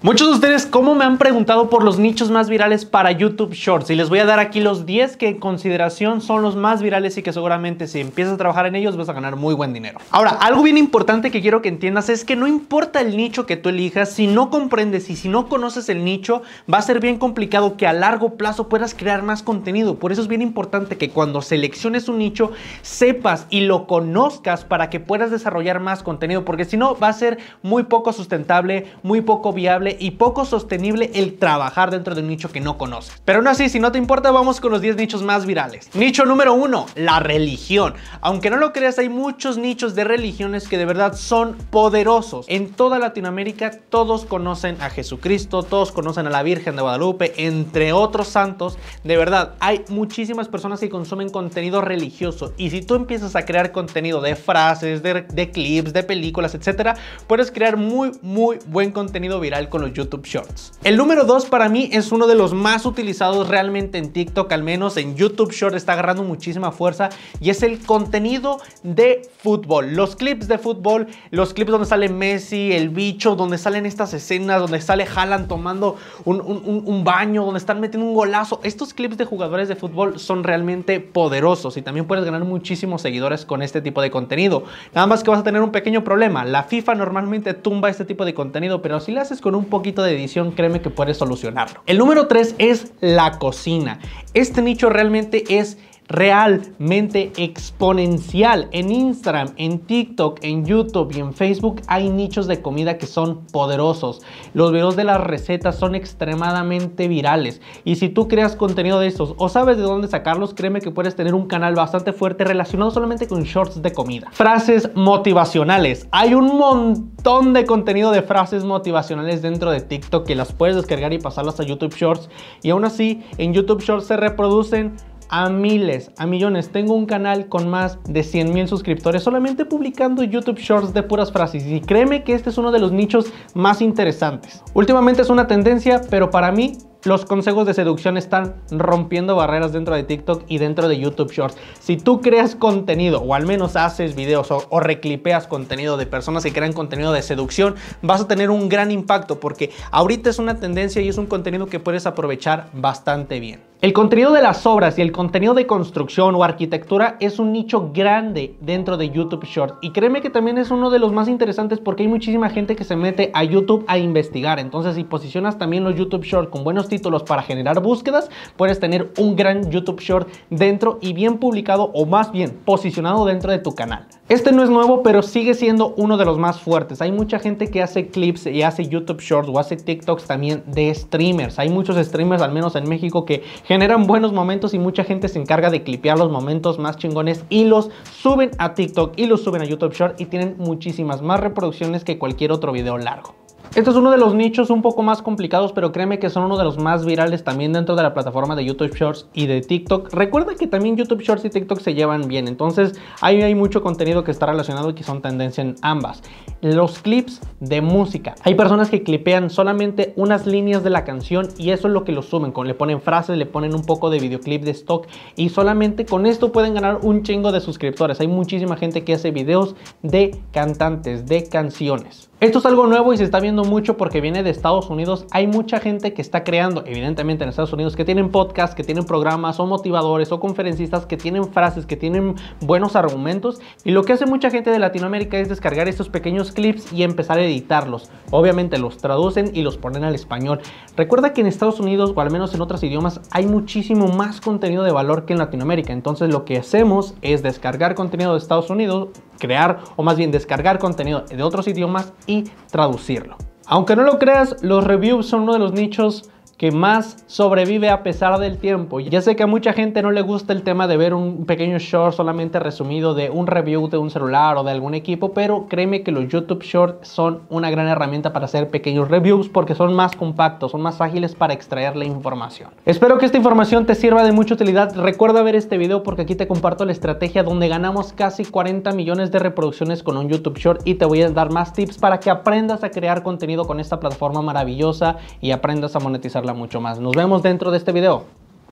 Muchos de ustedes, ¿cómo me han preguntado por los nichos más virales para YouTube Shorts? Y les voy a dar aquí los 10 que en consideración son los más virales y que seguramente si empiezas a trabajar en ellos vas a ganar muy buen dinero. Ahora, algo bien importante que quiero que entiendas es que no importa el nicho que tú elijas, si no comprendes y si no conoces el nicho, va a ser bien complicado que a largo plazo puedas crear más contenido. Por eso es bien importante que cuando selecciones un nicho, sepas y lo conozcas para que puedas desarrollar más contenido, porque si no va a ser muy poco sustentable, muy poco viable y poco sostenible el trabajar dentro de un nicho que no conoces. Pero aún así, si no te importa, vamos con los 10 nichos más virales. Nicho número 1, la religión. Aunque no lo creas, hay muchos nichos de religiones que de verdad son poderosos. En toda Latinoamérica todos conocen a Jesucristo, todos conocen a la Virgen de Guadalupe, entre otros santos. De verdad, hay muchísimas personas que consumen contenido religioso y si tú empiezas a crear contenido de frases, de, clips, de películas, etcétera, puedes crear muy, muy buen contenido viral los YouTube Shorts. El número 2 para mí es uno de los más utilizados realmente en TikTok, al menos en YouTube Shorts está agarrando muchísima fuerza y es el contenido de fútbol. Los clips de fútbol, los clips donde sale Messi, el bicho, donde salen estas escenas, donde sale Haaland tomando un, un baño, donde están metiendo un golazo. Estos clips de jugadores de fútbol son realmente poderosos y también puedes ganar muchísimos seguidores con este tipo de contenido. Nada más que vas a tener un pequeño problema. La FIFA normalmente tumba este tipo de contenido, pero si lo haces con un poquito de edición, créeme que puedes solucionarlo. El número 3 es la cocina. Este nicho realmente es realmente exponencial. En Instagram, en TikTok, en YouTube y en Facebook hay nichos de comida que son poderosos. Los videos de las recetas son extremadamente virales. Y si tú creas contenido de estos o sabes de dónde sacarlos, créeme que puedes tener un canal bastante fuerte relacionado solamente con shorts de comida. Frases motivacionales. Hay un montón de contenido de frases motivacionales dentro de TikTok que las puedes descargar y pasarlas a YouTube Shorts. Y aún así, en YouTube Shorts se reproducen a miles, a millones. Tengo un canal con más de 100 mil suscriptores solamente publicando YouTube Shorts de puras frases y créeme que este es uno de los nichos más interesantes. Últimamente es una tendencia, pero para mí los consejos de seducción están rompiendo barreras dentro de TikTok y dentro de YouTube Shorts. Si tú creas contenido o al menos haces videos o, o, reclipeas contenido de personas que crean contenido de seducción, vas a tener un gran impacto porque ahorita es una tendencia y es un contenido que puedes aprovechar bastante bien. El contenido de las obras y el contenido de construcción o arquitectura es un nicho grande dentro de YouTube Short y créeme que también es uno de los más interesantes porque hay muchísima gente que se mete a YouTube a investigar. Entonces, si posicionas también los YouTube Short con buenos títulos para generar búsquedas, puedes tener un gran YouTube Short dentro y bien publicado o más bien posicionado dentro de tu canal. Este no es nuevo, pero sigue siendo uno de los más fuertes. Hay mucha gente que hace clips y hace YouTube Shorts o hace TikToks también de streamers. Hay muchos streamers, al menos en México, que generan buenos momentos y mucha gente se encarga de clipear los momentos más chingones y los suben a TikTok y los suben a YouTube Short y tienen muchísimas más reproducciones que cualquier otro video largo. Este es uno de los nichos un poco más complicados, pero créeme que son uno de los más virales también dentro de la plataforma de YouTube Shorts y de TikTok. Recuerda que también YouTube Shorts y TikTok se llevan bien, entonces ahí hay mucho contenido que está relacionado y que son tendencia en ambas. Los clips de música. Hay personas que clipean solamente unas líneas de la canción y eso es lo que los sumen con, le ponen frases, le ponen un poco de videoclip de stock y solamente con esto pueden ganar un chingo de suscriptores. Hay muchísima gente que hace videos de cantantes, de canciones. Esto es algo nuevo y se está viendo mucho porque viene de Estados Unidos. Hay mucha gente que está creando, evidentemente en Estados Unidos, que tienen podcasts, que tienen programas o motivadores o conferencistas, que tienen frases, que tienen buenos argumentos. Y lo que hace mucha gente de Latinoamérica es descargar estos pequeños clips y empezar a editarlos. Obviamente los traducen y los ponen al español. Recuerda que en Estados Unidos o al menos en otros idiomas hay muchísimo más contenido de valor que en Latinoamérica. Entonces lo que hacemos es descargar contenido de Estados Unidos crear o más bien descargar contenido de otros idiomas y traducirlo. Aunque no lo creas, los reviews son uno de los nichos que más sobrevive a pesar del tiempo. Ya sé que a mucha gente no le gusta el tema de ver un pequeño short solamente resumido de un review de un celular o de algún equipo, pero créeme que los YouTube Shorts son una gran herramienta para hacer pequeños reviews porque son más compactos, son más ágiles para extraer la información. Espero que esta información te sirva de mucha utilidad. Recuerda ver este video porque aquí te comparto la estrategia donde ganamos casi 40 millones de reproducciones con un YouTube Short y te voy a dar más tips para que aprendas a crear contenido con esta plataforma maravillosa y aprendas a monetizarlo mucho más. Nos vemos dentro de este video.